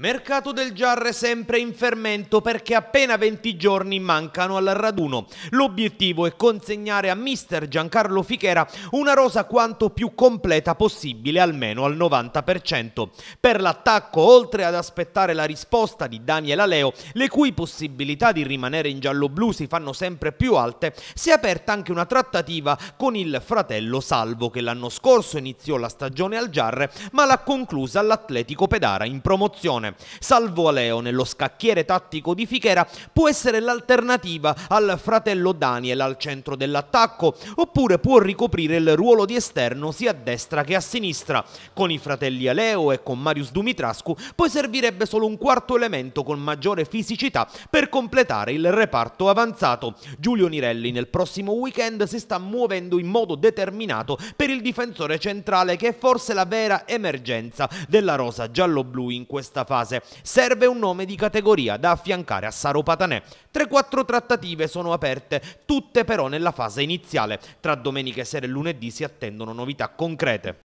Mercato del Giarre sempre in fermento perché appena 20 giorni mancano al raduno. L'obiettivo è consegnare a mister Giancarlo Fichera una rosa quanto più completa possibile, almeno al 90%. Per l'attacco, oltre ad aspettare la risposta di Daniel Aleo, le cui possibilità di rimanere in giallo-blu si fanno sempre più alte, si è aperta anche una trattativa con il fratello Salvo che l'anno scorso iniziò la stagione al Giarre ma l'ha conclusa all'Atletico Pedara in promozione stagione. Salvo Aleo nello scacchiere tattico di Fichera può essere l'alternativa al fratello Daniel al centro dell'attacco, oppure può ricoprire il ruolo di esterno sia a destra che a sinistra. Con i fratelli Aleo e con Marius Dumitrascu poi servirebbe solo un quarto elemento con maggiore fisicità per completare il reparto avanzato. Giulio Nirelli nel prossimo weekend si sta muovendo in modo determinato per il difensore centrale che è forse la vera emergenza della rosa giallo-blu in questa fase fase. Serve un nome di categoria da affiancare a Saro Patanè. 3-4 trattative sono aperte, tutte però nella fase iniziale. Tra domenica e sera e lunedì si attendono novità concrete.